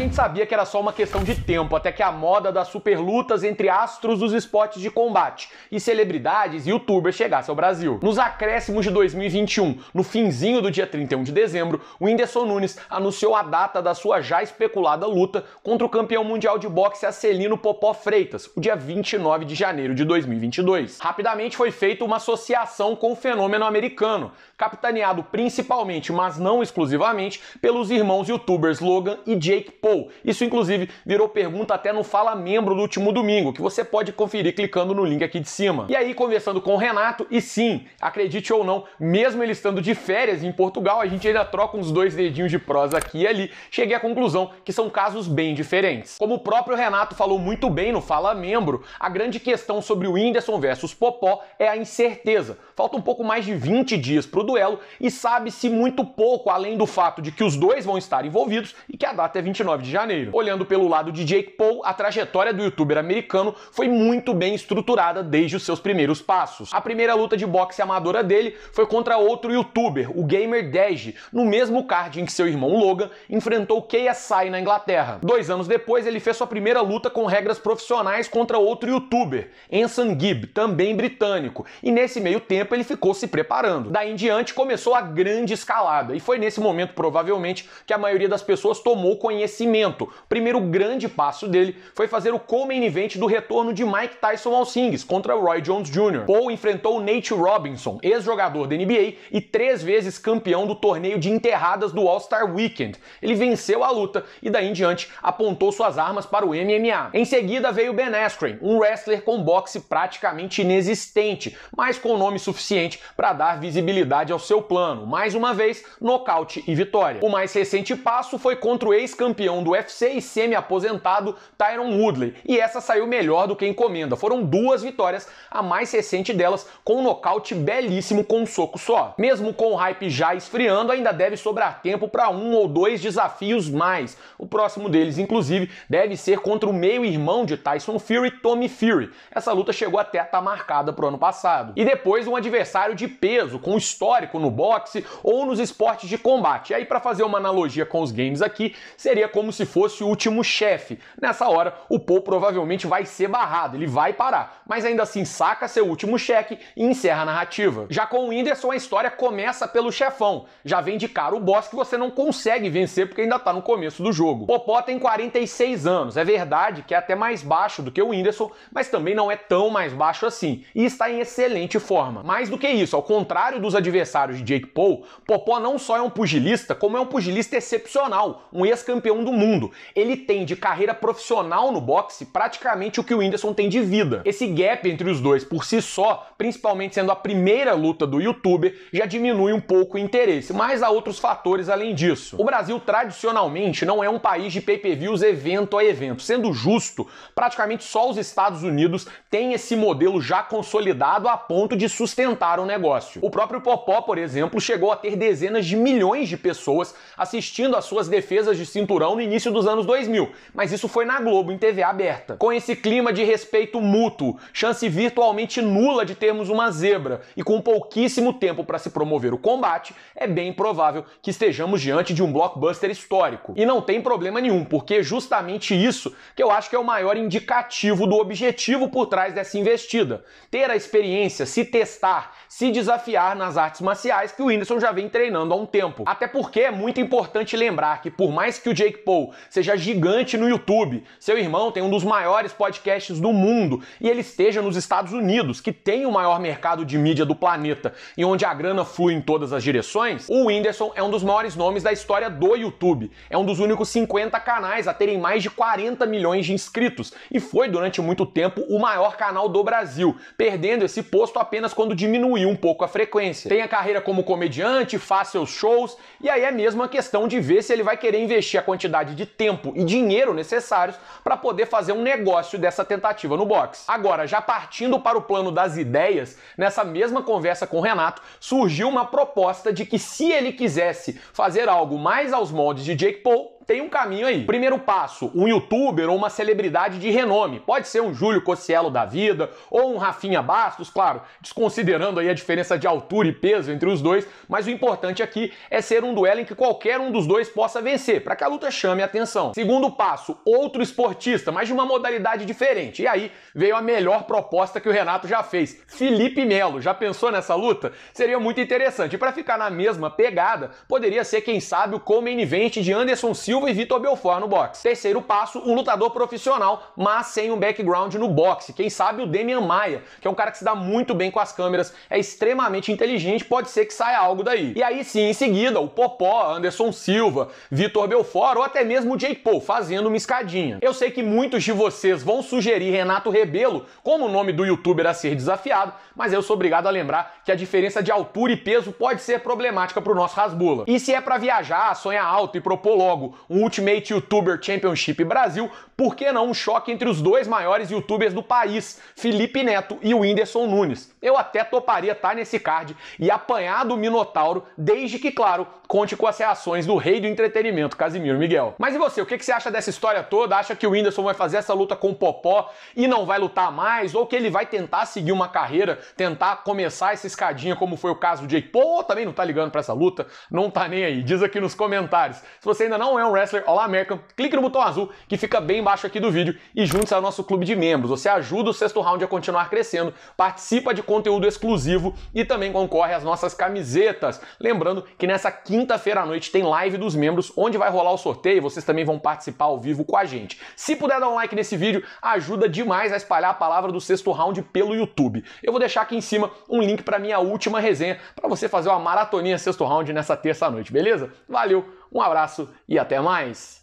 gente sabia que era só uma questão de tempo até que a moda das superlutas entre astros dos esportes de combate e celebridades e youtubers chegasse ao Brasil. Nos acréscimos de 2021, no finzinho do dia 31 de dezembro, o Whindersson Nunes anunciou a data da sua já especulada luta contra o campeão mundial de boxe Acelino Popó Freitas, o dia 29 de janeiro de 2022. Rapidamente foi feita uma associação com o fenômeno americano, capitaneado principalmente, mas não exclusivamente, pelos irmãos youtubers Logan e Jake Paul isso inclusive virou pergunta até no Fala Membro do último domingo, que você pode conferir clicando no link aqui de cima. E aí, conversando com o Renato, e sim, acredite ou não, mesmo ele estando de férias em Portugal, a gente ainda troca uns dois dedinhos de prosa aqui e ali, cheguei à conclusão que são casos bem diferentes. Como o próprio Renato falou muito bem no Fala Membro, a grande questão sobre o Whindersson versus Popó é a incerteza. Falta um pouco mais de 20 dias para o duelo e sabe-se muito pouco além do fato de que os dois vão estar envolvidos e que a data é 29 de janeiro. Olhando pelo lado de Jake Paul, a trajetória do youtuber americano foi muito bem estruturada desde os seus primeiros passos. A primeira luta de boxe amadora dele foi contra outro youtuber, o Gamer Dash, no mesmo card em que seu irmão Logan enfrentou KSI na Inglaterra. Dois anos depois, ele fez sua primeira luta com regras profissionais contra outro youtuber, Ensan Gibb, também britânico, e nesse meio tempo ele ficou se preparando. Daí em diante começou a grande escalada, e foi nesse momento provavelmente que a maioria das pessoas tomou conhecimento crescimento. O primeiro grande passo dele foi fazer o co-main event do retorno de Mike Tyson aos Sings contra Roy Jones Jr. Paul enfrentou Nate Robinson, ex-jogador da NBA e três vezes campeão do torneio de enterradas do All-Star Weekend. Ele venceu a luta e daí em diante apontou suas armas para o MMA. Em seguida veio Ben Askren, um wrestler com boxe praticamente inexistente, mas com nome suficiente para dar visibilidade ao seu plano. Mais uma vez, nocaute e vitória. O mais recente passo foi contra o ex-campeão campeão do UFC e semi-aposentado Tyron Woodley. E essa saiu melhor do que encomenda. Foram duas vitórias, a mais recente delas com um nocaute belíssimo com um soco só. Mesmo com o hype já esfriando, ainda deve sobrar tempo para um ou dois desafios mais. O próximo deles, inclusive, deve ser contra o meio-irmão de Tyson Fury, Tommy Fury. Essa luta chegou até a estar tá marcada para o ano passado. E depois um adversário de peso, com histórico no boxe ou nos esportes de combate. E aí, para fazer uma analogia com os games aqui, seria como como se fosse o último chefe. Nessa hora, o Paul provavelmente vai ser barrado, ele vai parar, mas ainda assim saca seu último cheque e encerra a narrativa. Já com o Whindersson, a história começa pelo chefão. Já vem de cara o boss que você não consegue vencer porque ainda tá no começo do jogo. Popó tem 46 anos, é verdade que é até mais baixo do que o Whindersson, mas também não é tão mais baixo assim, e está em excelente forma. Mais do que isso, ao contrário dos adversários de Jake Paul, Popó não só é um pugilista, como é um pugilista excepcional, um ex-campeão do do mundo. Ele tem de carreira profissional no boxe praticamente o que o Whindersson tem de vida. Esse gap entre os dois por si só, principalmente sendo a primeira luta do youtuber, já diminui um pouco o interesse, mas há outros fatores além disso. O Brasil tradicionalmente não é um país de pay-per-views evento a evento. Sendo justo, praticamente só os Estados Unidos têm esse modelo já consolidado a ponto de sustentar o negócio. O próprio Popó, por exemplo, chegou a ter dezenas de milhões de pessoas assistindo às suas defesas de cinturão no início dos anos 2000, mas isso foi na Globo, em TV aberta. Com esse clima de respeito mútuo, chance virtualmente nula de termos uma zebra e com pouquíssimo tempo para se promover o combate, é bem provável que estejamos diante de um blockbuster histórico. E não tem problema nenhum, porque é justamente isso que eu acho que é o maior indicativo do objetivo por trás dessa investida. Ter a experiência, se testar, se desafiar nas artes marciais que o Whindersson já vem treinando há um tempo. Até porque é muito importante lembrar que por mais que o Jake Paul seja gigante no YouTube, seu irmão tem um dos maiores podcasts do mundo e ele esteja nos Estados Unidos, que tem o maior mercado de mídia do planeta e onde a grana flui em todas as direções, o Whindersson é um dos maiores nomes da história do YouTube. É um dos únicos 50 canais a terem mais de 40 milhões de inscritos e foi durante muito tempo o maior canal do Brasil, perdendo esse posto apenas quando diminuiu um pouco a frequência. Tem a carreira como comediante, faz seus shows e aí é mesmo a questão de ver se ele vai querer investir a quantidade quantidade de tempo e dinheiro necessários para poder fazer um negócio dessa tentativa no box. Agora, já partindo para o plano das ideias, nessa mesma conversa com o Renato, surgiu uma proposta de que se ele quisesse fazer algo mais aos moldes de Jake Paul, tem um caminho aí. Primeiro passo, um youtuber ou uma celebridade de renome. Pode ser um Júlio Cocielo da vida ou um Rafinha Bastos, claro, desconsiderando aí a diferença de altura e peso entre os dois, mas o importante aqui é ser um duelo em que qualquer um dos dois possa vencer, para que a luta chame a atenção. Segundo passo, outro esportista, mas de uma modalidade diferente. E aí veio a melhor proposta que o Renato já fez. Felipe Melo, já pensou nessa luta? Seria muito interessante. E para ficar na mesma pegada, poderia ser quem sabe o co-main event de Anderson Silva Silva e Vitor Belfort no boxe. Terceiro passo, um lutador profissional, mas sem um background no boxe. Quem sabe o Demian Maia, que é um cara que se dá muito bem com as câmeras, é extremamente inteligente, pode ser que saia algo daí. E aí sim, em seguida, o Popó, Anderson Silva, Vitor Belfort ou até mesmo o Jake Paul, fazendo uma escadinha. Eu sei que muitos de vocês vão sugerir Renato Rebelo como o nome do youtuber a ser desafiado, mas eu sou obrigado a lembrar que a diferença de altura e peso pode ser problemática para o nosso Rasbula. E se é para viajar, sonhar alto e propor logo um Ultimate YouTuber Championship Brasil, por que não um choque entre os dois maiores youtubers do país, Felipe Neto e o Whindersson Nunes? Eu até toparia estar tá nesse card e apanhar do Minotauro, desde que, claro, conte com as reações do rei do entretenimento, Casimiro Miguel. Mas e você, o que, você acha dessa história toda? Acha que o Whindersson vai fazer essa luta com o Popó e não vai lutar mais? Ou que ele vai tentar seguir uma carreira, tentar começar essa escadinha, como foi o caso do Jake Paul? também não tá ligando para essa luta? Não tá nem aí. Diz aqui nos comentários. Se você ainda não é um um Wrestler All American, clique no botão azul que fica bem embaixo aqui do vídeo e junte-se ao nosso clube de membros. Você ajuda o sexto round a continuar crescendo, participa de conteúdo exclusivo e também concorre às nossas camisetas. Lembrando que nessa quinta-feira à noite tem live dos membros, onde vai rolar o sorteio e vocês também vão participar ao vivo com a gente. Se puder dar um like nesse vídeo, ajuda demais a espalhar a palavra do sexto round pelo YouTube. Eu vou deixar aqui em cima um link para minha última resenha para você fazer uma maratoninha sexto round nessa terça-noite, à beleza? Valeu! Um abraço e até mais!